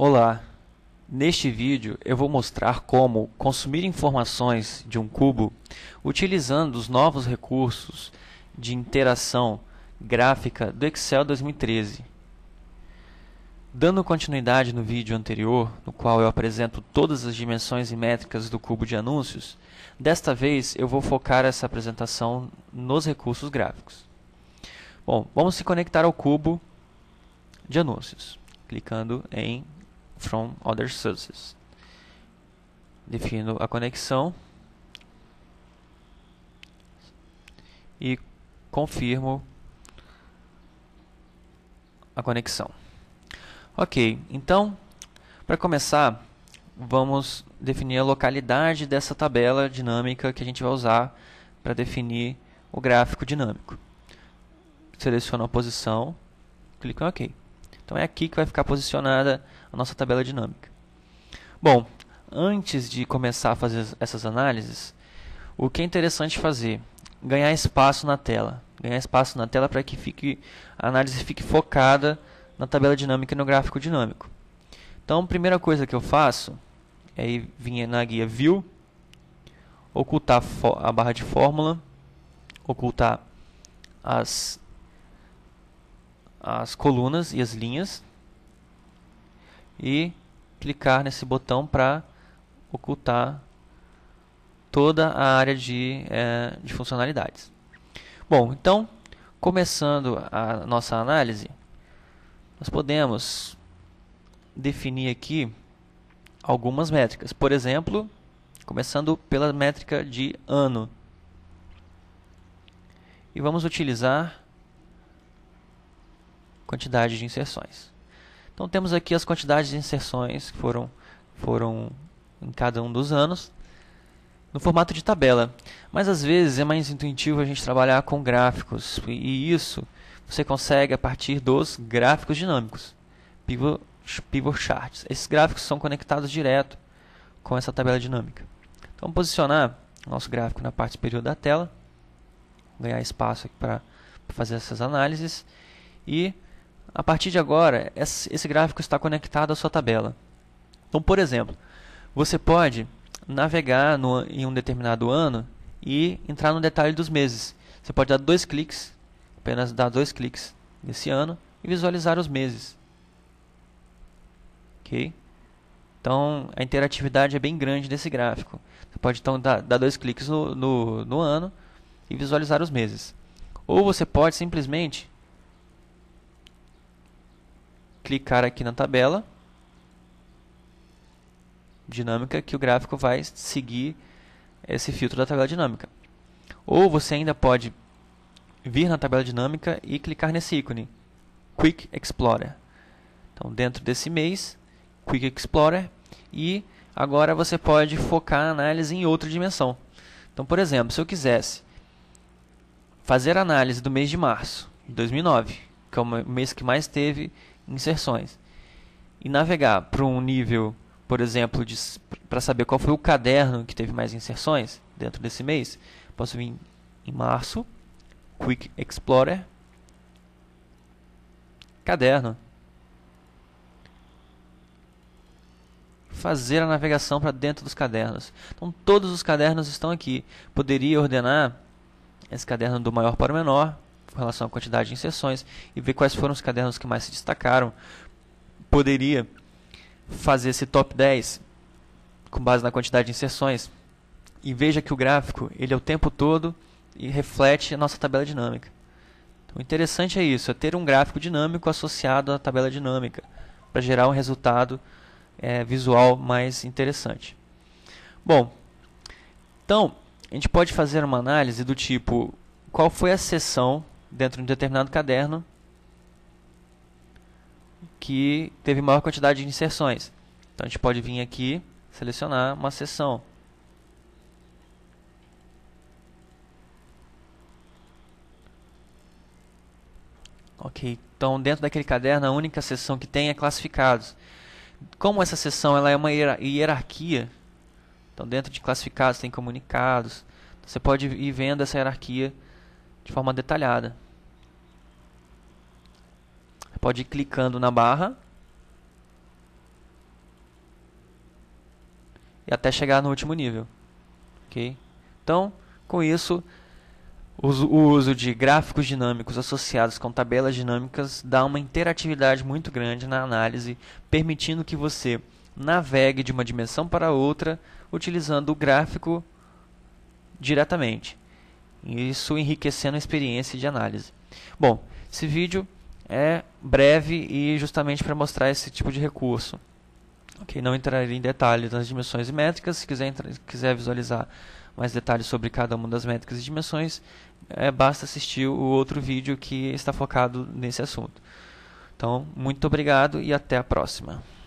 Olá! Neste vídeo eu vou mostrar como consumir informações de um cubo utilizando os novos recursos de interação gráfica do Excel 2013. Dando continuidade no vídeo anterior, no qual eu apresento todas as dimensões e métricas do cubo de anúncios, desta vez eu vou focar essa apresentação nos recursos gráficos. Bom, vamos se conectar ao cubo de anúncios, clicando em from other sources. Defino a conexão e confirmo a conexão. Ok, então, para começar, vamos definir a localidade dessa tabela dinâmica que a gente vai usar para definir o gráfico dinâmico. Seleciono a posição, clico em OK. Então é aqui que vai ficar posicionada a nossa tabela dinâmica. Bom, antes de começar a fazer essas análises, o que é interessante fazer? Ganhar espaço na tela. Ganhar espaço na tela para que fique, a análise fique focada na tabela dinâmica e no gráfico dinâmico. Então, a primeira coisa que eu faço é vir na guia View, ocultar a barra de fórmula, ocultar as, as colunas e as linhas, e clicar nesse botão para ocultar toda a área de, é, de funcionalidades. Bom, então, começando a nossa análise, nós podemos definir aqui algumas métricas. Por exemplo, começando pela métrica de ano. E vamos utilizar quantidade de inserções. Então temos aqui as quantidades de inserções que foram, foram em cada um dos anos no formato de tabela. Mas às vezes é mais intuitivo a gente trabalhar com gráficos e isso você consegue a partir dos gráficos dinâmicos, pivot, pivot charts. Esses gráficos são conectados direto com essa tabela dinâmica. Então posicionar nosso gráfico na parte superior da tela, ganhar espaço para fazer essas análises e a partir de agora, esse gráfico está conectado à sua tabela. Então, por exemplo, você pode navegar no, em um determinado ano e entrar no detalhe dos meses. Você pode dar dois cliques, apenas dar dois cliques nesse ano e visualizar os meses. Ok? Então a interatividade é bem grande desse gráfico. Você pode então dar, dar dois cliques no, no, no ano e visualizar os meses. Ou você pode simplesmente clicar aqui na tabela dinâmica que o gráfico vai seguir esse filtro da tabela dinâmica. Ou você ainda pode vir na tabela dinâmica e clicar nesse ícone, Quick Explorer. Então, dentro desse mês, Quick Explorer, e agora você pode focar a análise em outra dimensão. Então, por exemplo, se eu quisesse fazer a análise do mês de março de 2009, que é o mês que mais teve inserções. E navegar para um nível, por exemplo, para saber qual foi o caderno que teve mais inserções dentro desse mês, posso vir em março, Quick Explorer, caderno. Fazer a navegação para dentro dos cadernos. Então, todos os cadernos estão aqui. Poderia ordenar esse caderno do maior para o menor, com relação à quantidade de inserções e ver quais foram os cadernos que mais se destacaram. Poderia fazer esse top 10 com base na quantidade de inserções e veja que o gráfico ele é o tempo todo e reflete a nossa tabela dinâmica. Então, o interessante é isso, é ter um gráfico dinâmico associado à tabela dinâmica para gerar um resultado é, visual mais interessante. Bom, então a gente pode fazer uma análise do tipo qual foi a sessão dentro de um determinado caderno que teve maior quantidade de inserções. Então a gente pode vir aqui, selecionar uma seção. Ok, então dentro daquele caderno a única seção que tem é classificados. Como essa seção ela é uma hierarquia, então dentro de classificados tem comunicados, você pode ir vendo essa hierarquia de forma detalhada. Pode ir clicando na barra e até chegar no último nível. Ok? Então, com isso, o uso de gráficos dinâmicos associados com tabelas dinâmicas dá uma interatividade muito grande na análise, permitindo que você navegue de uma dimensão para outra utilizando o gráfico diretamente. Isso enriquecendo a experiência de análise. Bom, esse vídeo é breve e justamente para mostrar esse tipo de recurso. Okay, não entrarei em detalhes nas dimensões e métricas. Se quiser, entrar, quiser visualizar mais detalhes sobre cada uma das métricas e dimensões, é, basta assistir o outro vídeo que está focado nesse assunto. Então, muito obrigado e até a próxima.